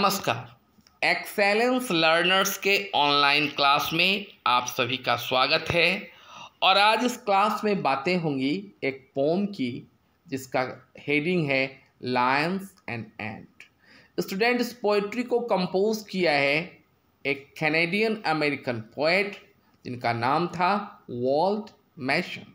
नमस्कार excellence learners के online class में आप सभी का स्वागत है और आज इस क्लास में बातें होंगी एक पोम की जिसका हेडिंग है लायंस एंड एंड स्टूडेंट इस पोइट्री को कंपोज किया है एक कैनेडियन अमेरिकन पोइट जिनका नाम था वॉल्ट मैशन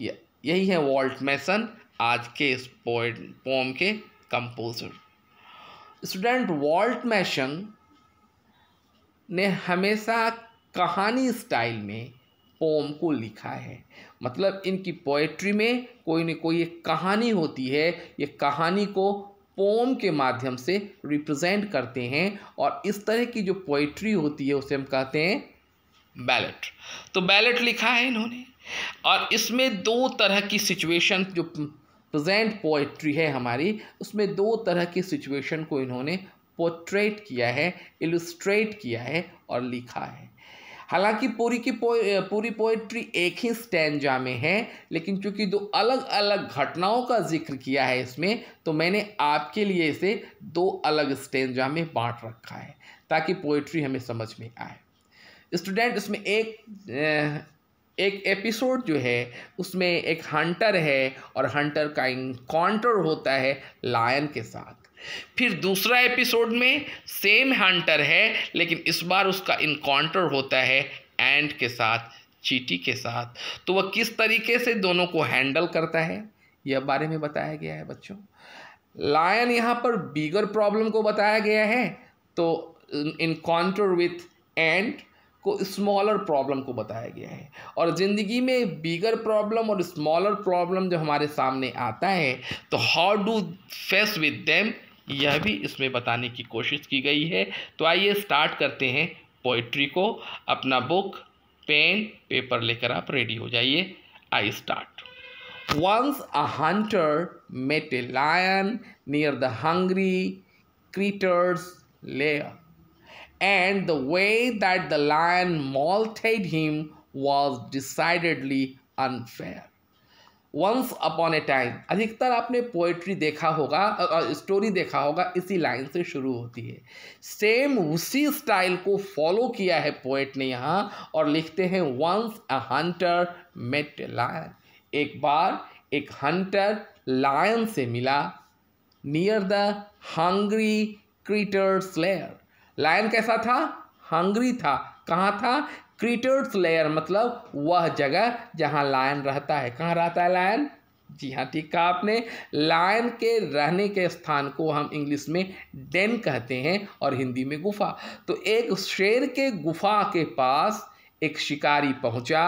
यही है वॉल्ट मैसन आज के इस पोइट पोम के कंपोज़र स्टूडेंट वॉल्ट मैशन ने हमेशा कहानी स्टाइल में पोम को लिखा है मतलब इनकी पोएट्री में कोई न कोई एक कहानी होती है ये कहानी को पोम के माध्यम से रिप्रेजेंट करते हैं और इस तरह की जो पोइट्री होती है उसे हम कहते हैं बैलेट तो बैलेट लिखा है इन्होंने और इसमें दो तरह की सिचुएशन जो प्रेजेंट पोइट्री है हमारी उसमें दो तरह की सिचुएशन को इन्होंने पोट्रेट किया है इलस्ट्रेट किया है और लिखा है हालांकि पूरी की पो, पूरी पोइट्री एक ही स्टैंडजा में है लेकिन चूंकि दो अलग अलग घटनाओं का जिक्र किया है इसमें तो मैंने आपके लिए इसे दो अलग स्टैंडजा में बांट रखा है ताकि पोइट्री हमें समझ में आए स्टूडेंट इसमें एक एक एपिसोड जो है उसमें एक हंटर है और हंटर का इनकाउंटर होता है लायन के साथ फिर दूसरा एपिसोड में सेम हंटर है लेकिन इस बार उसका इनकाउंटर होता है एंड के साथ चीटी के साथ तो वह किस तरीके से दोनों को हैंडल करता है यह बारे में बताया गया है बच्चों लायन यहाँ पर बिगर प्रॉब्लम को बताया गया है तो इनकाउंटर विथ एंड को स्मॉलर प्रॉब्लम को बताया गया है और ज़िंदगी में बिगर प्रॉब्लम और स्मॉलर प्रॉब्लम जब हमारे सामने आता है तो how do face with them यह भी इसमें बताने की कोशिश की गई है तो आइए स्टार्ट करते हैं पोइट्री को अपना बुक पेन पेपर लेकर आप रेडी हो जाइए I start once a hunter met a lion near the hungry creature's lair and the way that the lion maltreated him was decidedly unfair. Once upon a time अधिकतर आपने poetry देखा होगा story देखा होगा इसी line से शुरू होती है सेम उसी स्टाइल को फॉलो किया है पोएट ने यहाँ और लिखते हैं once a hunter met lion एक बार एक हंटर लायन से मिला near the hungry creature slayer lion कैसा था हंगरी था कहाँ था क्रीटर्स लेयर मतलब वह जगह जहाँ लायन रहता है कहाँ रहता है लायन जी हाँ ठीक कहा आपने लायन के रहने के स्थान को हम इंग्लिश में डेन कहते हैं और हिंदी में गुफा तो एक शेर के गुफा के पास एक शिकारी पहुंचा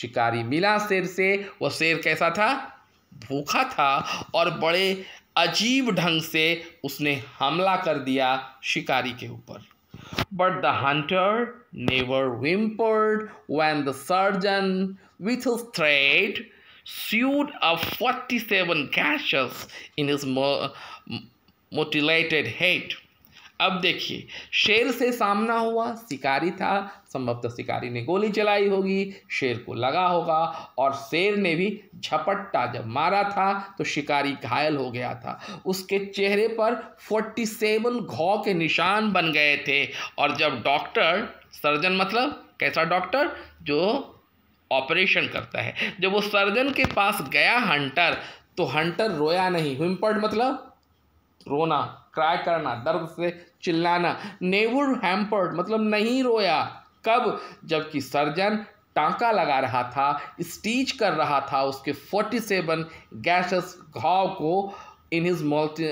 शिकारी मिला शेर से वह शेर कैसा था भूखा था और बड़े अजीब ढंग से उसने हमला कर दिया शिकारी के ऊपर but the hunter never whimpered when the surgeon with thread a forty seven gashes in his mutilated head अब देखिए शेर से सामना हुआ शिकारी था संभवतः शिकारी ने गोली चलाई होगी शेर को लगा होगा और शेर ने भी झपट्टा जब मारा था तो शिकारी घायल हो गया था उसके चेहरे पर फोर्टी सेवन घाव के निशान बन गए थे और जब डॉक्टर सर्जन मतलब कैसा डॉक्टर जो ऑपरेशन करता है जब वो सर्जन के पास गया हंटर तो हंटर रोया नहीं हिमपर्ड मतलब रोना क्राय करना दर्द से चिल्लाना नेवर हैम्पर्ड मतलब नहीं रोया कब जबकि सर्जन टांका लगा रहा था स्टीच कर रहा था उसके फोर्टी सेवन गैसेस घाव को इन हिज मोल्टी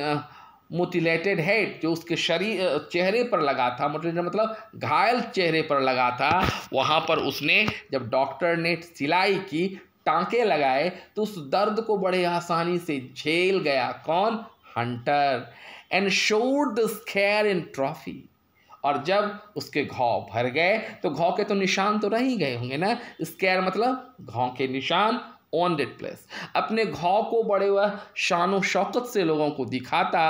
मोटिलेटेड हेड जो उसके शरीर uh, चेहरे पर लगा था मोटिलेटेड मतलब घायल चेहरे पर लगा था वहाँ पर उसने जब डॉक्टर ने सिलाई की टांके लगाए तो उस दर्द को बड़े आसानी से झेल गया कौन hunter and showed the scar in trophy और जब उसके घाव भर गए तो घाव के तो निशान तो रह ही गए होंगे ना स्कैर मतलब घाव के निशान ऑन डेट प्लेस अपने घाव को बड़े वह शान शौकत से लोगों को दिखाता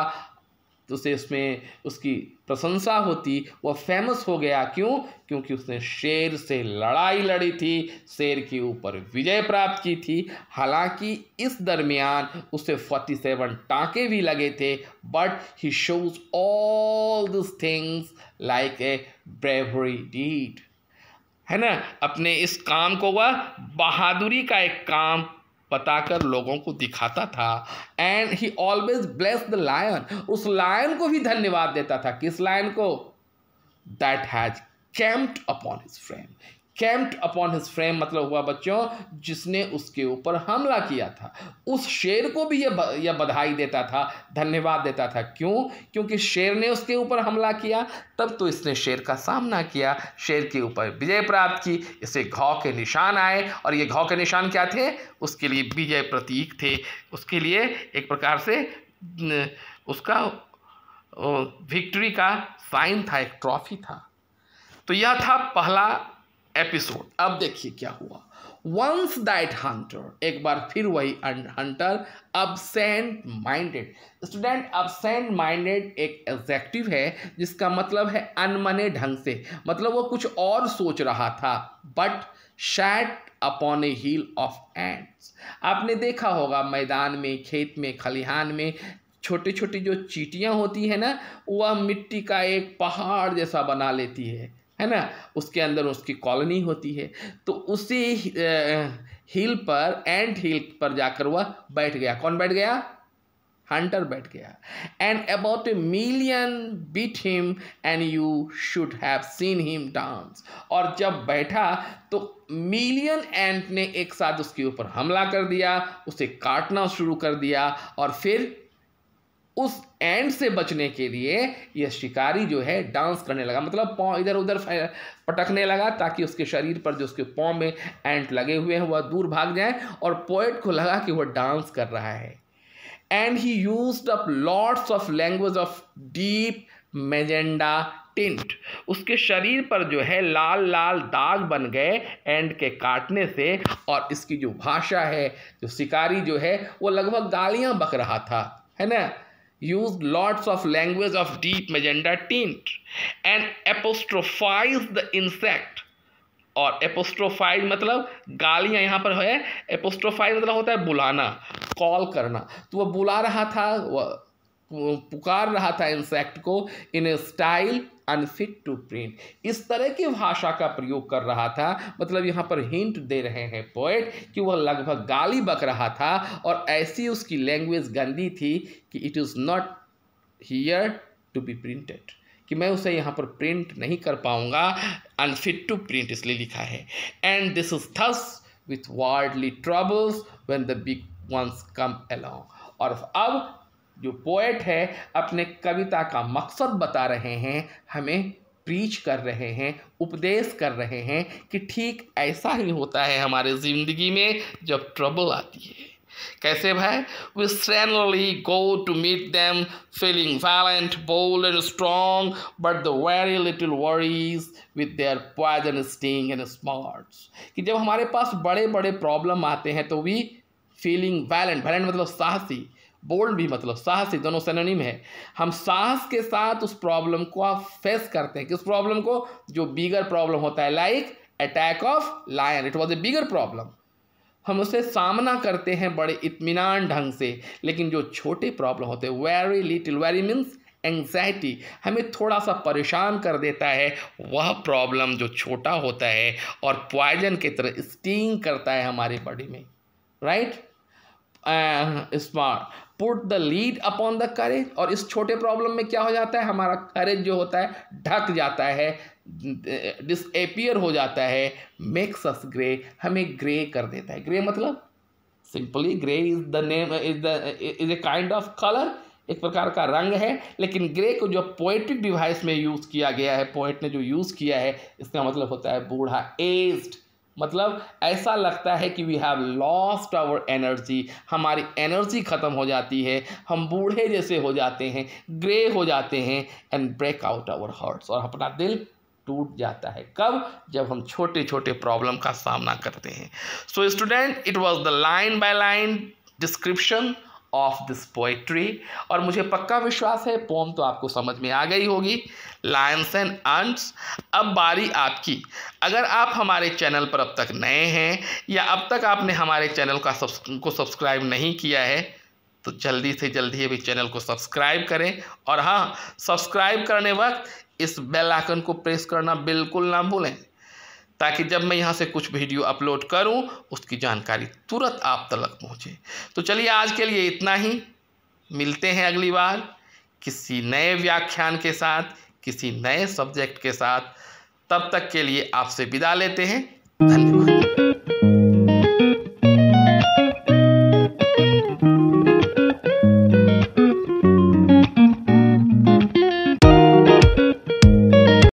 तो उसे उसमें उसकी प्रशंसा होती वह फेमस हो गया क्यों क्योंकि उसने शेर से लड़ाई लड़ी थी शेर के ऊपर विजय प्राप्त की थी हालांकि इस दरमियान उसे फोर्टी सेवन टाँके भी लगे थे but he shows all this things like a bravery deed है ना अपने इस काम को वह बहादुरी का एक काम बताकर लोगों को दिखाता था and he always bless the lion उस लायन को भी धन्यवाद देता था किस लायन को that has camped upon his friend camped upon his frame मतलब हुआ बच्चों जिसने उसके ऊपर हमला किया था उस शेर को भी यह यह बधाई देता था धन्यवाद देता था क्यों क्योंकि शेर ने उसके ऊपर हमला किया तब तो इसने शेर का सामना किया शेर के ऊपर विजय प्राप्त की इसे घाव के निशान आए और ये घाव के निशान क्या थे उसके लिए विजय प्रतीक थे उसके लिए एक प्रकार से उसका विक्ट्री का साइन था एक ट्रॉफी था तो यह था पहला एपिसोड अब देखिए क्या हुआ वंस दैट हंटर एक बार फिर वही hunter absent minded student absent minded एक एग्जेक्टिव है जिसका मतलब है अनमने ढंग से मतलब वो कुछ और सोच रहा था but sat upon a hill of ants आपने देखा होगा मैदान में खेत में खलिहान में छोटी छोटी जो चीटियाँ होती है ना वह मिट्टी का एक पहाड़ जैसा बना लेती है है ना उसके अंदर उसकी कॉलोनी होती है तो उसी हिल पर एंड हिल पर जाकर वह बैठ गया कौन बैठ गया हंटर बैठ गया and about a million bit him and you should have seen him dance और जब बैठा तो मिलियन एंट ने एक साथ उसके ऊपर हमला कर दिया उसे काटना शुरू कर दिया और फिर उस एंड से बचने के लिए यह शिकारी जो है डांस करने लगा मतलब पाँव इधर उधर पटकने लगा ताकि उसके शरीर पर जो उसके पाँव में एंट लगे हुए हैं वह दूर भाग जाए और पोइट को लगा कि वह डांस कर रहा है and he used up lots of language of deep magenta tint उसके शरीर पर जो है लाल लाल दाग बन गए एंड के काटने से और इसकी जो भाषा है जो शिकारी जो है वो लगभग गालियां बक रहा था है ना used lots of language of deep magenta tint and apostrophized the insect और एपोस्ट्रोफाइज मतलब गालियाँ यहाँ पर है एपोस्ट्रोफाइज मतलब होता है बुलाना कॉल करना तो वह बुला रहा था वह पुकार रहा था इंसेक्ट को in style unfit to print इस तरह की भाषा का प्रयोग कर रहा था मतलब यहाँ पर हिंट दे रहे हैं पोएट कि वह लगभग गाली बक रहा था और ऐसी उसकी लैंग्वेज गंदी थी कि it is not here to be printed कि मैं उसे यहाँ पर प्रिंट नहीं कर पाऊँगा अनफिट टू प्रिंट इसलिए लिखा है and this is thus with worldly troubles when the big ones come along और अब जो पोएट है अपने कविता का मकसद बता रहे हैं हमें प्रीच कर रहे हैं उपदेश कर रहे हैं कि ठीक ऐसा ही होता है हमारे ज़िंदगी में जब ट्रबल आती है कैसे भाई we sanely go to meet them feeling valiant bold and strong but the very little worries with their poison sting and smarts कि जब हमारे पास बड़े बड़े प्रॉब्लम आते हैं तो वी फीलिंग वैलेंट वैलेंट मतलब साहसी बोल्ड भी मतलब साहसी दोनों में है हम साहस के साथ उस प्रॉब्लम को आप फेस करते हैं किस प्रॉब्लम को जो बिगर प्रॉब्लम होता है like attack of lion it was a bigger problem हम उसे सामना करते हैं बड़े इतमान ढंग से लेकिन जो छोटे प्रॉब्लम होते हैं very little very means anxiety हमें थोड़ा सा परेशान कर देता है वह प्रॉब्लम जो छोटा होता है और पॉइजन की तरह स्टींग करता है हमारे बॉडी में right right? Smart put the lead upon the courage और इस छोटे प्रॉब्लम में क्या हो जाता है हमारा करेज जो होता है ढक जाता है डिसएपियर हो जाता है मेक्स अस ग्रे हमें ग्रे कर देता है ग्रे मतलब simply grey is the name is the is a kind of colour एक प्रकार का रंग है लेकिन ग्रे को जो पोइटिक डिवाइस में यूज़ किया गया है पोइट ने जो यूज़ किया है इसका मतलब होता है बूढ़ा एज्ड मतलब ऐसा लगता है कि we have lost our energy हमारी एनर्जी ख़त्म हो जाती है हम बूढ़े जैसे हो जाते हैं ग्रे हो जाते हैं and break out our hearts और अपना दिल टूट जाता है कब जब हम छोटे छोटे प्रॉब्लम का सामना करते हैं so student it was the line by line description of this poetry और मुझे पक्का विश्वास है पोम तो आपको समझ में आ गई होगी लायंस एंड अंट्स अब बारी आपकी अगर आप हमारे चैनल पर अब तक नए हैं या अब तक आपने हमारे चैनल का सब्स, को सब्सक्राइब नहीं किया है तो जल्दी से जल्दी अभी चैनल को सब्सक्राइब करें और हाँ सब्सक्राइब करने वक्त इस बेल आइकन को प्रेस करना बिल्कुल ना भूलें ताकि जब मैं यहाँ से कुछ वीडियो अपलोड करूँ उसकी जानकारी तुरंत आप तक पहुँचे तो चलिए आज के लिए इतना ही मिलते हैं अगली बार किसी नए व्याख्यान के साथ किसी नए सब्जेक्ट के साथ तब तक के लिए आपसे विदा लेते हैं धन्यवाद